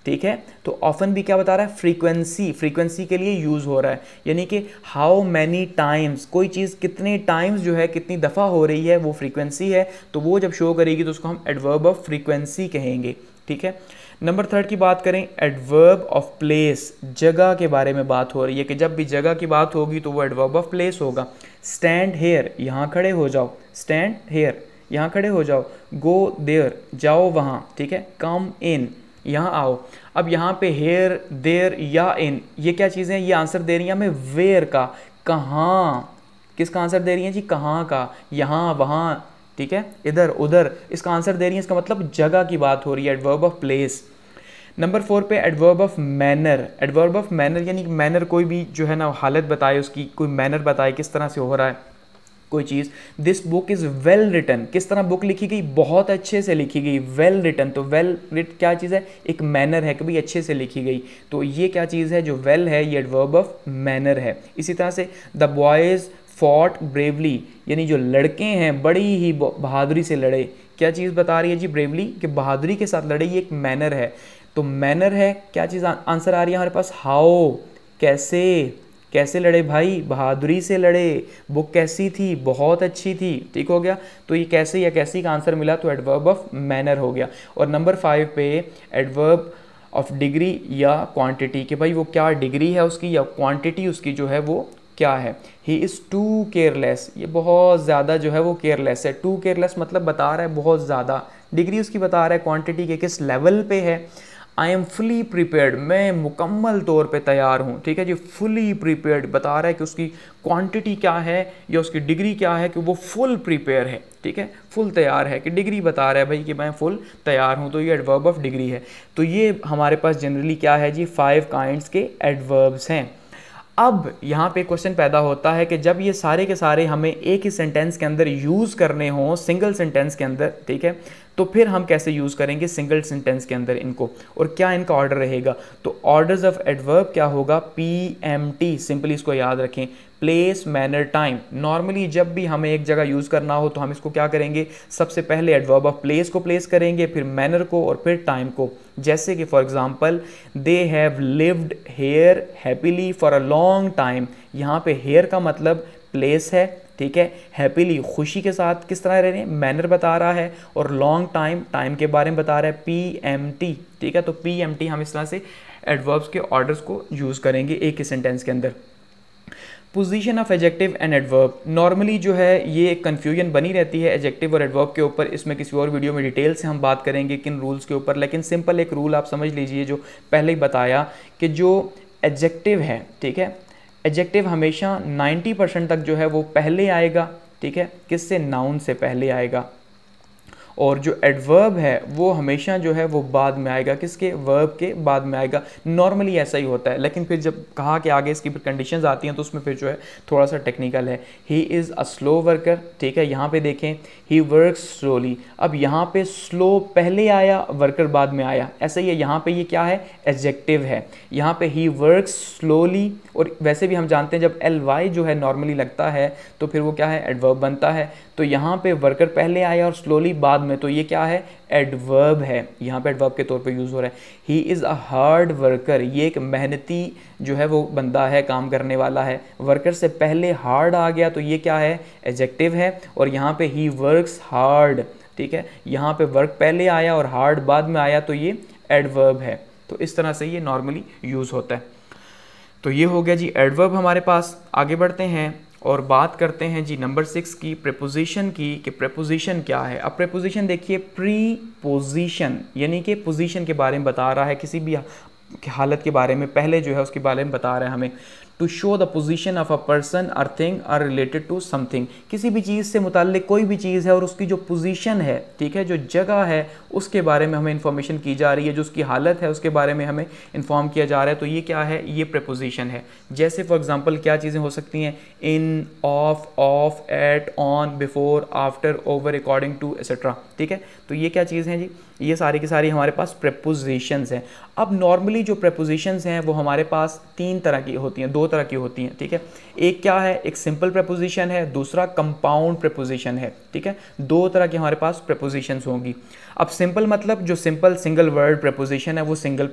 ठीक है तो ऑफन भी क्या बता रहा है फ्रीक्वेंसी फ्रीक्वेंसी के लिए यूज़ हो रहा है यानी कि हाउ मैनी टाइम्स कोई चीज़ कितने टाइम्स जो है कितनी दफ़ा हो रही है वो फ्रीक्वेंसी है तो वो जब शो करेगी तो उसको हम एडवर्ब ऑफ फ्रीक्वेंसी कहेंगे ठीक है नंबर थर्ड की बात करें एडवर्ब ऑफ प्लेस जगह के बारे में बात हो रही है कि जब भी जगह की बात होगी तो वो एडवर्ब ऑफ प्लेस होगा स्टैंड हेयर यहाँ खड़े हो जाओ स्टैंड हेयर यहाँ खड़े हो जाओ गो देर जाओ वहाँ ठीक है कम इन यहाँ आओ अब यहाँ पे हेयर देर या इन ये क्या चीज़ें ये आंसर दे रही हैं हमें वेयर का कहाँ किसका आंसर दे रही हैं जी कहाँ का यहाँ वहाँ ठीक है इधर उधर इसका आंसर दे रही है इसका मतलब जगह की बात हो रही है adverb of place number four पे adverb of manner adverb of manner यानी मैनर कोई भी जो है ना हालत बताए उसकी कोई मैनर बताए किस तरह से हो रहा है कोई चीज़ this book is well written किस तरह बुक लिखी गई बहुत अच्छे से लिखी गई वेल रिटन तो वेल रिट क्या चीज़ है एक मैनर है कभी अच्छे से लिखी गई तो ये क्या चीज़ है जो वेल well है ये एडवर्ब ऑफ मैनर है इसी तरह से द बॉयज़ फॉट ब्रेवली यानी जो लड़के हैं बड़ी ही बहादुरी से लड़े क्या चीज़ बता रही है जी ब्रेवली कि बहादुरी के साथ लड़े ये एक मैनर है तो मैनर है क्या चीज़ आंसर आ रही है हमारे पास हाओ कैसे कैसे लड़े भाई बहादुरी से लड़े वो कैसी थी बहुत अच्छी थी ठीक हो गया तो ये कैसे या कैसी का आंसर मिला तो एडवर्ब ऑफ मैनर हो गया और नंबर फाइव पे एडवर्ब ऑफ डिग्री या क्वांटिटी कि भाई वो क्या डिग्री है उसकी या क्वांटिटी उसकी जो है वो क्या है ही इज़ टू केयरलेस ये बहुत ज़्यादा जो है वो केयरलेस है टू केयरलेस मतलब बता रहा है बहुत ज़्यादा डिग्री उसकी बता रहा है क्वांटिटी के किस लेवल पे है आई एम फुली प्रिपेयर्ड मैं मुकम्मल तौर पे तैयार हूँ ठीक है जी फुली प्रिपेयर्ड बता रहा है कि उसकी क्वांटिटी क्या है या उसकी डिग्री क्या है कि वो फुल प्रिपेयर है ठीक है फुल तैयार है कि डिग्री बता रहा है भाई कि मैं फुल तैयार हूँ तो ये एडवर्ब ऑफ डिग्री है तो ये हमारे पास जनरली क्या है जी फाइव काइंड्स के एडवर्ब्स हैं अब यहाँ पे क्वेश्चन पैदा होता है कि जब ये सारे के सारे हमें एक ही सेंटेंस के अंदर यूज़ करने हों सिंगल सेंटेंस के अंदर ठीक है तो फिर हम कैसे यूज़ करेंगे सिंगल सेंटेंस के अंदर इनको और क्या इनका ऑर्डर रहेगा तो ऑर्डर्स ऑफ एडवर्ब क्या होगा पी एम टी सिंपली इसको याद रखें प्लेस मैनर टाइम नॉर्मली जब भी हमें एक जगह यूज़ करना हो तो हम इसको क्या करेंगे सबसे पहले एडवर्ब ऑफ प्लेस को प्लेस करेंगे फिर मैनर को और फिर टाइम को जैसे कि for example they have lived here happily for a long time यहाँ पे हेयर का मतलब प्लेस है ठीक है हैप्पीली खुशी के साथ किस तरह रह रहे हैं मैनर बता रहा है और लॉन्ग टाइम टाइम के बारे में बता रहा है पी एम टी ठीक है तो पी एम टी हम इस तरह से एडवर्ब्स के ऑर्डर्स को यूज़ करेंगे एक ही सेंटेंस के अंदर position of adjective and adverb normally जो है ये कन्फ्यूजन बनी रहती है एजेक्टिव और एडवर्ब के ऊपर इसमें किसी और वीडियो में डिटेल से हम बात करेंगे किन रूल्स के ऊपर लेकिन सिंपल एक रूल आप समझ लीजिए जो पहले ही बताया कि जो एडजेक्टिव है ठीक है एडजेक्टिव हमेशा 90 परसेंट तक जो है वो पहले आएगा ठीक है किससे नाउन से पहले आएगा और जो एडवर्ब है वो हमेशा जो है वो बाद में आएगा किसके वर्ब के बाद में आएगा नॉर्मली ऐसा ही होता है लेकिन फिर जब कहा कि आगे इसकी फिर कंडीशन आती हैं तो उसमें फिर जो है थोड़ा सा टेक्निकल है he is a slow worker ठीक है यहाँ पे देखें ही वर्क स्लोली अब यहाँ पे स्लो पहले आया वर्कर बाद में आया ऐसे ही यहाँ पे ये क्या है एजेक्टिव है यहाँ पे ही वर्क स्लोली और वैसे भी हम जानते हैं जब एल वाई जो है नॉर्मली लगता है तो फिर वो क्या है एडवर्ब बनता है तो यहाँ पे वर्कर पहले आया और स्लोली बाद में तो ये क्या है एडवर्ब है यहाँ पे एडवर्ब के तौर पे यूज़ हो रहा है he is a hard worker ये एक मेहनती जो है वो बंदा है काम करने वाला है वर्कर से पहले हार्ड आ गया तो ये क्या है एजेक्टिव है और यहाँ पे ही वर्क्स हार्ड ठीक है यहाँ पे वर्क पहले आया और हार्ड बाद में आया तो ये एडवर्ब है तो इस तरह से ये नॉर्मली यूज़ होता है तो ये हो गया जी एडवर्ब हमारे पास आगे बढ़ते हैं और बात करते हैं जी नंबर सिक्स की प्रपोजिशन की कि प्रपोजिशन क्या है अब प्रपोजिशन देखिए प्री पोजिशन यानी कि पोजिशन के बारे में बता रहा है किसी भी हालत के बारे में पहले जो है उसके बारे में बता रहा है हमें to show the position of a person or thing or related to something किसी भी चीज़ से मुतल कोई भी चीज़ है और उसकी जो पोजिशन है ठीक है जो जगह है उसके बारे में हमें इंफॉर्मेशन की जा रही है जो उसकी हालत है उसके बारे में हमें इन्फॉर्म किया जा रहा है तो ये क्या है ये प्रपोजिशन है जैसे फॉर एग्ज़ाम्पल क्या चीज़ें हो सकती हैं in of of at on before after over according to etcetera ठीक है तो ये क्या चीज़ हैं जी ये सारी की सारी हमारे पास प्रपोजिशंस हैं अब नॉर्मली जो प्रपोजिशंस हैं वो हमारे पास तीन तरह की होती हैं दो तरह की होती हैं ठीक है एक क्या है एक सिंपल प्रपोजिशन है दूसरा कंपाउंड प्रपोजिशन है ठीक है दो तरह की हमारे पास प्रपोजिशंस होंगी अब सिंपल मतलब जो सिंपल सिंगल वर्ड प्रपोजिशन है वो सिंगल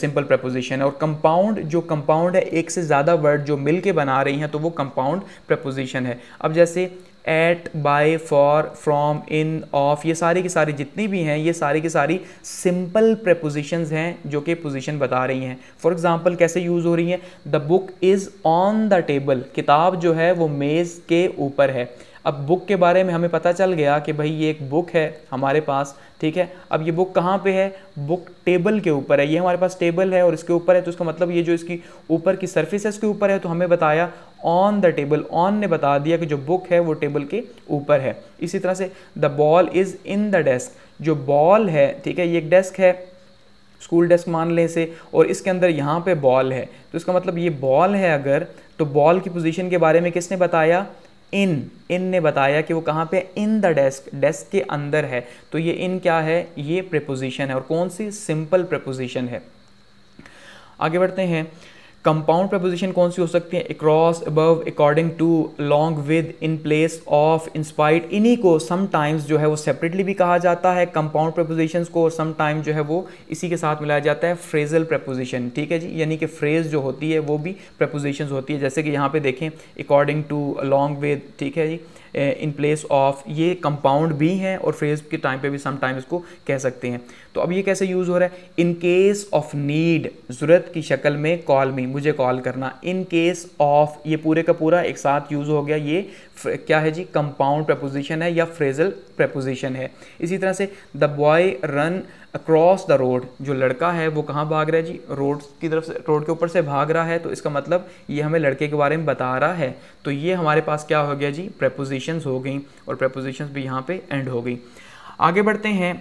सिंपल प्रपोजिशन है और कंपाउंड जो कंपाउंड है एक से ज़्यादा वर्ड जो मिल के बना रही हैं तो वो कंपाउंड प्रपोजिशन है अब जैसे at by for from in of ये सारी की सारी जितनी भी हैं ये सारी की सारी सिंपल प्रपोजिशंस हैं जो कि पोजीशन बता रही हैं फॉर एग्जांपल कैसे यूज़ हो रही हैं the book is on the table किताब जो है वो मेज़ के ऊपर है अब बुक के बारे में हमें पता चल गया कि भाई ये एक बुक है हमारे पास ठीक है अब ये बुक कहाँ पे है बुक टेबल के ऊपर है ये हमारे पास टेबल है और इसके ऊपर है तो उसका मतलब ये जो इसकी ऊपर की सर्फिस है उसके ऊपर है तो हमें बताया ऑन द टेबल ऑन ने बता दिया कि जो बुक है वो टेबल के ऊपर है इसी तरह से the ball is in the desk जो बॉल है ठीक है ये एक डेस्क है स्कूल डेस्क मान लें से और इसके अंदर यहाँ पे बॉल है तो इसका मतलब ये बॉल है अगर तो बॉल की पोजीशन के बारे में किसने बताया इन इन ने बताया कि वो कहाँ पे इन द डेस्क डेस्क के अंदर है तो ये इन क्या है ये प्रपोजिशन है और कौन सी सिंपल प्रपोजिशन है आगे बढ़ते हैं कंपाउंड प्रपोजिशन कौन सी हो सकती है across above according to long with in place of in spite इन्हीं को समटाइम्स जो है वो सेपरेटली भी कहा जाता है कंपाउंड प्रपोजिशन को और समटाइम जो है वो इसी के साथ मिलाया जाता है फ्रेजल प्रपोजिशन ठीक है जी यानी कि फ्रेज जो होती है वो भी प्रपोजिशन होती है जैसे कि यहाँ पे देखें अकॉर्डिंग टू लॉन्ग विद ठीक है जी इन प्लेस ऑफ ये कंपाउंड भी हैं और फ्रेज के टाइम पे भी सम टाइम इसको कह सकते हैं तो अब ये कैसे यूज़ हो रहा है इन केस ऑफ नीड ज़रूरत की शक्ल में कॉल मी मुझे कॉल करना इन केस ऑफ ये पूरे का पूरा एक साथ यूज़ हो गया ये क्या है जी कंपाउंड प्रपोजिशन है या फ्रेजल प्रपोजिशन है इसी तरह से the boy run across the road जो लड़का है वो कहाँ भाग रहा है जी रोड की तरफ से रोड के ऊपर से भाग रहा है तो इसका मतलब ये हमें लड़के के बारे में बता रहा है तो ये हमारे पास क्या हो गया जी प्रपोजिशंस हो गई और प्रपोजिशंस भी यहाँ पे एंड हो गई आगे बढ़ते हैं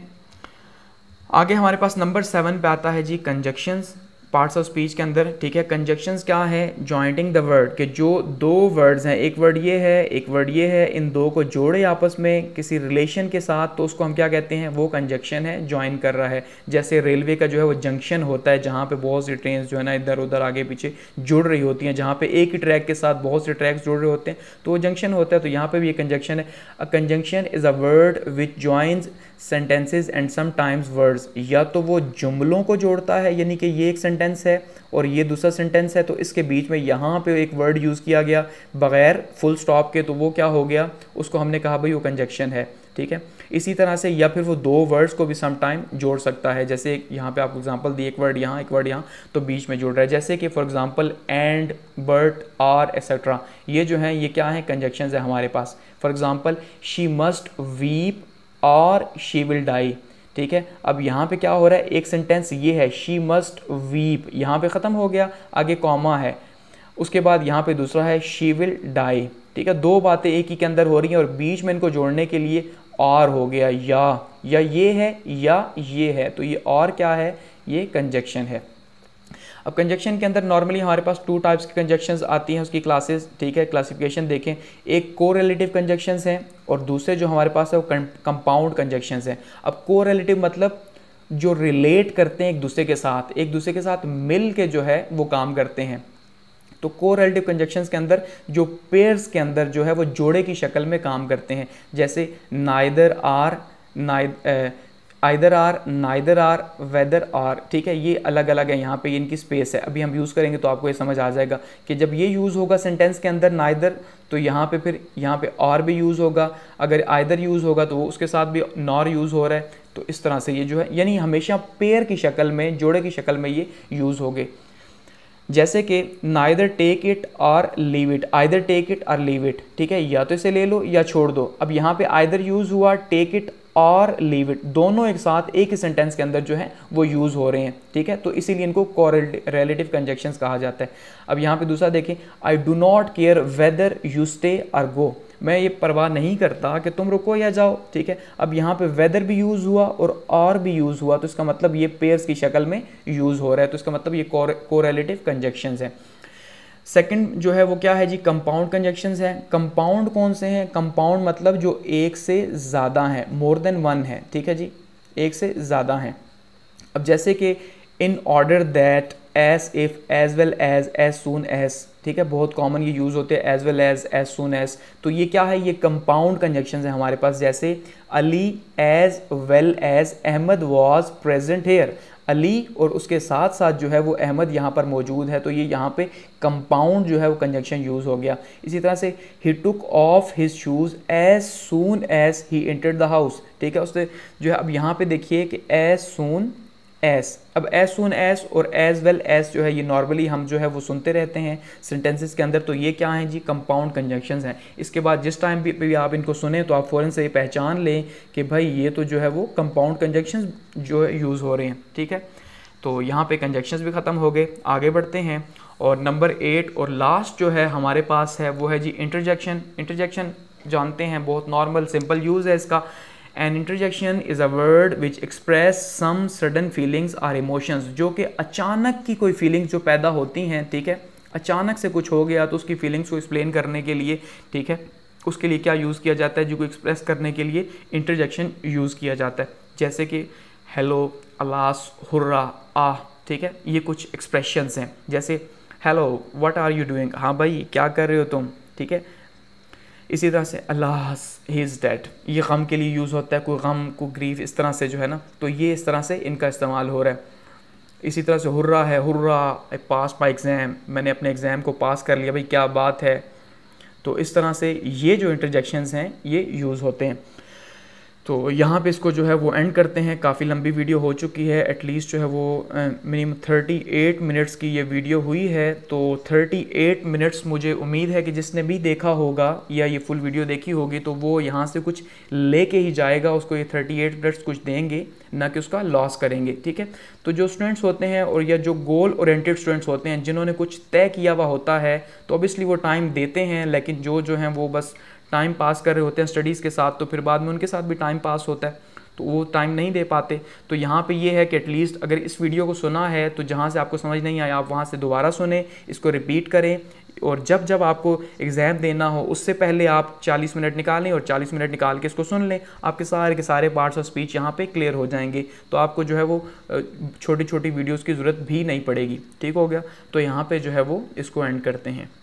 आगे हमारे पास नंबर सेवन पे आता है जी कंजक्शंस पार्ट्स ऑफ स्पीच के अंदर ठीक है कंजक्शंस क्या है जॉइंटिंग द वर्ड कि जो दो वर्ड्स हैं एक वर्ड ये है एक वर्ड ये है इन दो को जोड़े आपस में किसी रिलेशन के साथ तो उसको हम क्या कहते हैं वो कंजक्शन है ज्वाइन कर रहा है जैसे रेलवे का जो है वो जंक्शन होता है जहाँ पे बहुत सी ट्रेन जो है ना इधर उधर आगे पीछे जुड़ रही होती हैं जहाँ पे एक ही ट्रैक के साथ बहुत से ट्रैक्स जुड़ रहे होते हैं तो वो जंक्शन होता है तो यहाँ पर भी ये कंजक्शन है a conjunction is a word which joins sentences and sometimes words या तो वो जुमलों को जोड़ता है यानी कि ये एक सेंटेंस है और ये दूसरा सेंटेंस है तो इसके बीच में यहाँ पे एक वर्ड यूज़ किया गया बगैर फुल स्टॉप के तो वो क्या हो गया उसको हमने कहा भाई वो कंजक्शन है ठीक है इसी तरह से या फिर वो दो वर्ड्स को भी समटाइम जोड़ सकता है जैसे यहाँ पे आपको एग्जांपल दी एक वर्ड यहाँ एक वर्ड यहाँ तो बीच में जोड़ रहा है जैसे कि for example and but or etcetera ये जो है ये क्या है कंजक्शन है हमारे पास for example she must weep or she will die ठीक है अब यहाँ पे क्या हो रहा है एक सेंटेंस ये है शी मस्ट वीप यहाँ पे ख़त्म हो गया आगे कॉमा है उसके बाद यहाँ पे दूसरा है शी विल डाई ठीक है दो बातें एक ही के अंदर हो रही हैं और बीच में इनको जोड़ने के लिए और हो गया या या ये है या ये है तो ये और क्या है ये कंजक्शन है अब कंजक्शन के अंदर नॉर्मली हमारे पास टू टाइप्स की कंजक्शन आती हैं उसकी क्लासेस ठीक है क्लासिफिकेशन देखें एक को रिलेटिव कंजक्शंस हैं और दूसरे जो हमारे पास है वो कंपाउंड कंजक्शंस हैं अब को रिलेटिव मतलब जो रिलेट करते हैं एक दूसरे के साथ एक दूसरे के साथ मिल के जो है वो काम करते हैं तो को रिलेटिव कंजक्शंस के अंदर जो पेयर्स के अंदर जो है वो जोड़े की शक्ल में काम करते हैं जैसे neither or neither either or neither or whether or ठीक है ये अलग अलग है यहाँ पे इनकी स्पेस है अभी हम यूज़ करेंगे तो आपको ये समझ आ जाएगा कि जब ये यूज़ होगा सेंटेंस के अंदर नाइदर तो यहाँ पे फिर यहाँ पे और भी यूज़ होगा अगर आइदर यूज़ होगा तो वो उसके साथ भी नॉर यूज़ हो रहा है तो इस तरह से ये जो है यानी हमेशा पेयर की शक्ल में जोड़े की शक्ल में ये यूज़ हो गए जैसे कि neither take it or leave it either take it or leave it ठीक है या तो इसे ले लो या छोड़ दो अब यहाँ पे आइदर यूज़ हुआ take it or leave it दोनों एक साथ एक ही सेंटेंस के अंदर जो है वो यूज़ हो रहे हैं ठीक है तो इसीलिए इनको रिलेटिव कंजेक्शन कहा जाता है अब यहाँ पे दूसरा देखें I do not care whether you stay or go मैं ये परवाह नहीं करता कि तुम रुको या जाओ ठीक है अब यहाँ पे वेदर भी यूज़ हुआ और और भी यूज़ हुआ तो इसका मतलब ये पेयर्स की शक्ल में यूज़ हो रहा है तो इसका मतलब ये कोरेलेटिव कंजेक्शन है सेकंड जो है वो क्या है जी कंपाउंड कंजक्शंस हैं कंपाउंड कौन से हैं कंपाउंड मतलब जो एक से ज़्यादा हैं मोर देन वन है ठीक है जी एक से ज़्यादा हैं अब जैसे कि in order that as if as well as as soon as ठीक है बहुत कॉमन ये यूज़ होते हैं as well as as soon as तो ये क्या है ये कंपाउंड कंजक्शन है हमारे पास जैसे Ali as well as Ahmed was present here Ali और उसके साथ साथ जो है वो अहमद यहाँ पर मौजूद है तो ये यहाँ पे कंपाउंड जो है वो कंजक्शन यूज़ हो गया इसी तरह से he took off his shoes as soon as he enter the house ठीक है उसने जो है अब यहाँ पे देखिए कि एज सून एस अब एस सुन एस और एज वेल एस जो है ये नॉर्मली हम जो है वो सुनते रहते हैं सेंटेंसेस के अंदर तो ये क्या हैं जी कंपाउंड कंजक्शन हैं इसके बाद जिस टाइम भी, भी आप इनको सुने तो आप फ़ौरन से ये पहचान लें कि भाई ये तो जो है वो कंपाउंड कंजक्शन जो है यूज़ हो रहे हैं ठीक है तो यहाँ पे कंजक्शन भी ख़त्म हो गए आगे बढ़ते हैं और नंबर एट और लास्ट जो है हमारे पास है वो है जी इंटरजेक्शन इंटरजेक्शन जानते हैं बहुत नॉर्मल सिंपल यूज़ है इसका and interjection is a word which express some sudden feelings or emotions जो कि अचानक की कोई फीलिंग्स जो पैदा होती हैं ठीक है अचानक से कुछ हो गया तो उसकी फीलिंग्स को एक्सप्लेन करने के लिए ठीक है उसके लिए क्या यूज़ किया जाता है जो को एक्सप्रेस करने के लिए इंटरजेक्शन यूज़ किया जाता है जैसे कि हेलो अलास हुर्रा आह ठीक है ये कुछ एक्सप्रेशंस हैं जैसे hello what are you doing हाँ भाई क्या कर रहे हो तुम ठीक है इसी तरह से अल्लाह ही इज़ डेड ये गम के लिए यूज़ होता है कोई गम को ग्रीफ इस तरह से जो है ना तो ये इस तरह से इनका इस्तेमाल हो रहा है इसी तरह से हुर्रा है hurrah I pass my exam मैंने अपने एग्ज़ाम को पास कर लिया भाई क्या बात है तो इस तरह से ये जो इंटरजेक्शन हैं ये यूज़ होते हैं तो यहाँ पे इसको जो है वो एंड करते हैं काफ़ी लंबी वीडियो हो चुकी है एटलीस्ट जो है वो मिनिमम थर्टी एट मिनट्स की ये वीडियो हुई है तो थर्टी एट मिनट्स मुझे उम्मीद है कि जिसने भी देखा होगा या ये फुल वीडियो देखी होगी तो वो यहाँ से कुछ लेके ही जाएगा उसको ये थर्टी एट मिनट्स कुछ देंगे ना कि उसका लॉस करेंगे ठीक है तो जो स्टूडेंट्स होते हैं और या जो गोल ओरिएंटेड स्टूडेंट्स होते हैं जिन्होंने कुछ तय किया हुआ होता है तो ऑब्वियसली वो टाइम देते हैं लेकिन जो जो हैं वो बस टाइम पास कर रहे होते हैं स्टडीज़ के साथ तो फिर बाद में उनके साथ भी टाइम पास होता है तो वो टाइम नहीं दे पाते तो यहाँ पे ये है कि एटलीस्ट अगर इस वीडियो को सुना है तो जहाँ से आपको समझ नहीं आया आप वहाँ से दोबारा सुने इसको रिपीट करें और जब जब आपको एग्ज़ाम देना हो उससे पहले आप 40 मिनट निकालें और 40 मिनट निकाल के इसको सुन लें आपके सारे के सारे पार्ट्स ऑफ स्पीच यहाँ पे क्लियर हो जाएंगे तो आपको जो है वो छोटी छोटी वीडियोस की ज़रूरत भी नहीं पड़ेगी ठीक हो गया तो यहाँ पे जो है वो इसको एंड करते हैं